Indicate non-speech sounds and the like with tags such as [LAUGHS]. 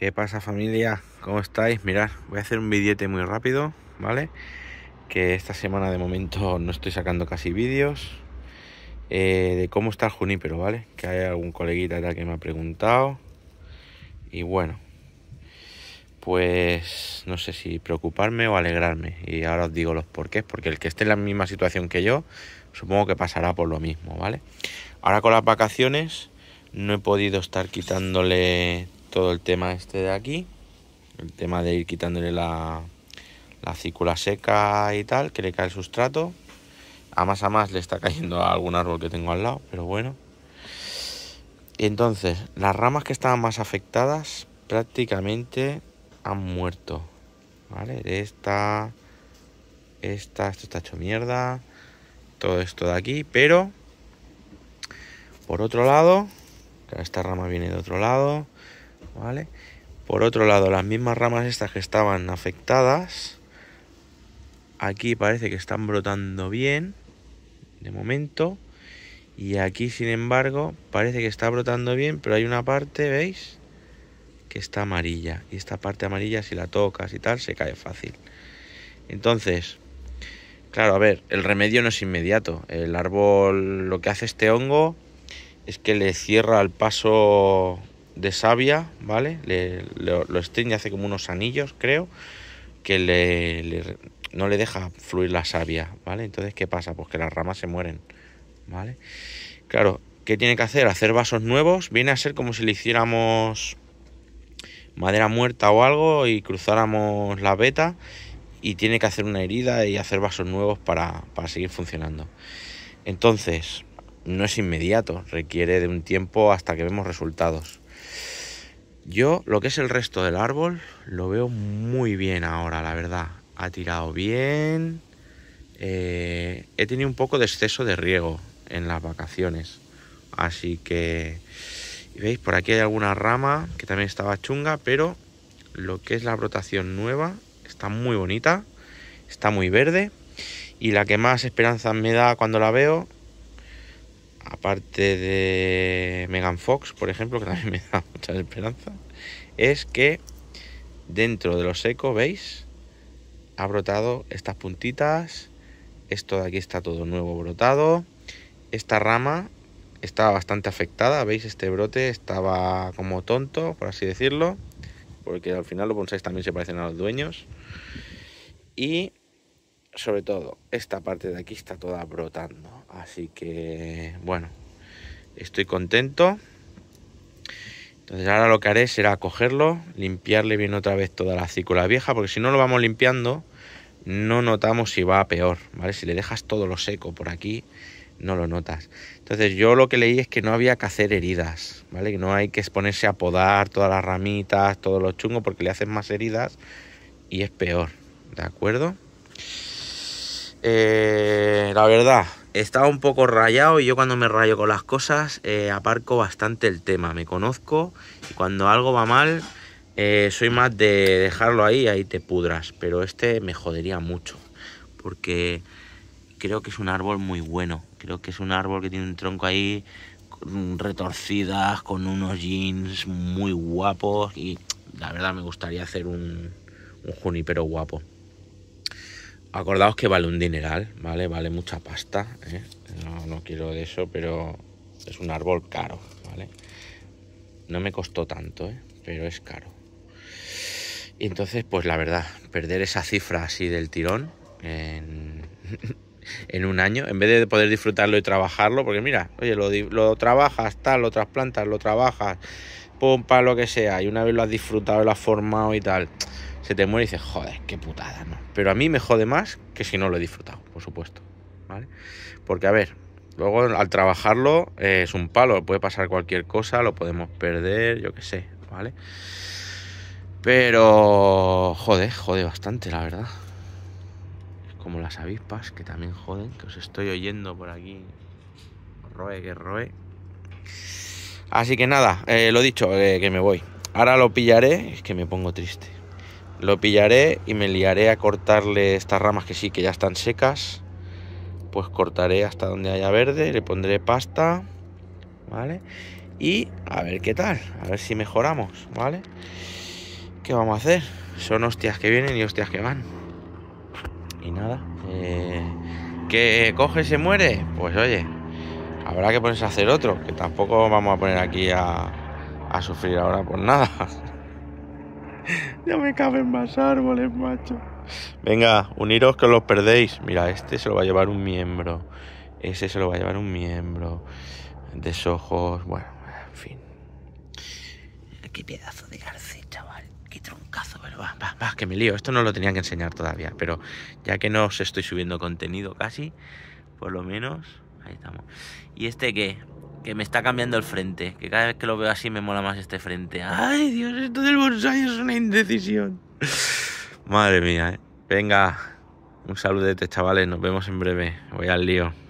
¿Qué pasa familia? ¿Cómo estáis? Mirad, voy a hacer un billete muy rápido, ¿vale? Que esta semana de momento no estoy sacando casi vídeos eh, de cómo está el junípero, ¿vale? Que hay algún coleguita que me ha preguntado. Y bueno, pues no sé si preocuparme o alegrarme. Y ahora os digo los porqués, porque el que esté en la misma situación que yo, supongo que pasará por lo mismo, ¿vale? Ahora con las vacaciones no he podido estar quitándole todo el tema este de aquí, el tema de ir quitándole la, la cícula seca y tal, que le cae el sustrato. A más a más le está cayendo a algún árbol que tengo al lado, pero bueno. Entonces, las ramas que estaban más afectadas prácticamente han muerto. ¿Vale? Esta, esta, esto está hecho mierda. Todo esto de aquí, pero por otro lado, esta rama viene de otro lado. Por otro lado, las mismas ramas estas que estaban afectadas, aquí parece que están brotando bien, de momento, y aquí, sin embargo, parece que está brotando bien, pero hay una parte, ¿veis? Que está amarilla, y esta parte amarilla, si la tocas y tal, se cae fácil. Entonces, claro, a ver, el remedio no es inmediato. El árbol, lo que hace este hongo es que le cierra el paso de savia, ¿vale? lo, lo hace como unos anillos, creo, que no le deja fluir la savia, ¿vale? Entonces, ¿qué pasa? Pues que las ramas se mueren, ¿vale? Claro, ¿qué tiene que hacer? Hacer vasos nuevos. Viene a ser como si le hiciéramos madera muerta o algo y cruzáramos la beta y tiene que hacer una herida y hacer vasos nuevos para, para seguir funcionando. Entonces, no es inmediato, requiere de un tiempo hasta que vemos resultados. Yo lo que es el resto del árbol lo veo muy bien ahora, la verdad. Ha tirado bien. Eh, he tenido un poco de exceso de riego en las vacaciones. Así que, veis, por aquí hay alguna rama que también estaba chunga, pero lo que es la brotación nueva está muy bonita, está muy verde. Y la que más esperanza me da cuando la veo aparte de Megan Fox, por ejemplo, que también [LAUGHS] me da mucha esperanza, es que dentro de lo seco, ¿veis? Ha brotado estas puntitas, esto de aquí está todo nuevo brotado, esta rama estaba bastante afectada, ¿veis? Este brote estaba como tonto, por así decirlo, porque al final lo bonsáis también se parecen a los dueños. Y sobre todo, esta parte de aquí está toda brotando. Así que, bueno, estoy contento. Entonces ahora lo que haré será cogerlo, limpiarle bien otra vez toda la cícula vieja, porque si no lo vamos limpiando, no notamos si va a peor, ¿vale? Si le dejas todo lo seco por aquí, no lo notas. Entonces yo lo que leí es que no había que hacer heridas, ¿vale? Que no hay que exponerse a podar todas las ramitas, todos los chungos, porque le hacen más heridas y es peor, ¿de acuerdo? Eh, la verdad, estaba un poco rayado y yo cuando me rayo con las cosas eh, aparco bastante el tema. Me conozco y cuando algo va mal eh, soy más de dejarlo ahí y ahí te pudras. Pero este me jodería mucho porque creo que es un árbol muy bueno. Creo que es un árbol que tiene un tronco ahí retorcidas, con unos jeans muy guapos y la verdad me gustaría hacer un, un junipero guapo. Acordaos que vale un dineral, ¿vale? Vale mucha pasta, ¿eh? no, quiero de eso, pero es un árbol caro, ¿vale? No me costó tanto, ¿eh? Pero es caro. Y entonces, pues la verdad, perder esa cifra así del tirón en, [LAUGHS] un año, en vez de poder disfrutarlo y trabajarlo, porque mira, oye, lo, trabajas, tal, lo trasplantas, lo trabajas, pompa, lo que sea, y una vez lo has disfrutado, lo has formado y tal se te muere y dices, joder, qué putada, ¿no? Pero a mí me jode más que si no lo he disfrutado, por supuesto, ¿vale? Porque, a ver, luego al trabajarlo eh, es un palo, puede pasar cualquier cosa, lo podemos perder, yo qué sé, ¿vale? Pero, jode, jode bastante, la verdad. Como las avispas, que también joden, que os estoy oyendo por aquí. Roe, que roe. Así que nada, eh, lo dicho, eh, que me voy. Ahora lo pillaré, es que me pongo triste. Lo pillaré y me liaré a cortarle estas ramas que sí, que ya están secas. Pues cortaré hasta donde haya verde, le pondré pasta, ¿vale? Y a ver qué tal, a ver si mejoramos, ¿vale? ¿Qué vamos a hacer? Son hostias que vienen y hostias que van. Y nada, eh, que coge y se muere, pues oye, habrá que ponerse a hacer otro, que tampoco vamos a poner aquí a, a sufrir ahora por nada. [LAUGHS] [LAUGHS] ya me caben más árboles, macho. Venga, uniros que los perdéis. Mira, este se lo va a llevar un miembro. Ese se lo va a llevar un miembro. Desojos, bueno, en fin. Qué pedazo de garce, chaval. Qué troncazo, pero va, va, va, que me lío. Esto no lo tenía que enseñar todavía, pero ya que no os estoy subiendo contenido casi, por lo menos, ahí estamos. ¿Y este qué? que me está cambiando el frente. Que cada vez que lo veo así me mola más este frente. Ay, Dios, esto del bolsillo es una indecisión. Madre mía, ¿eh? Venga, un saludete, chavales. Nos vemos en breve. Voy al lío.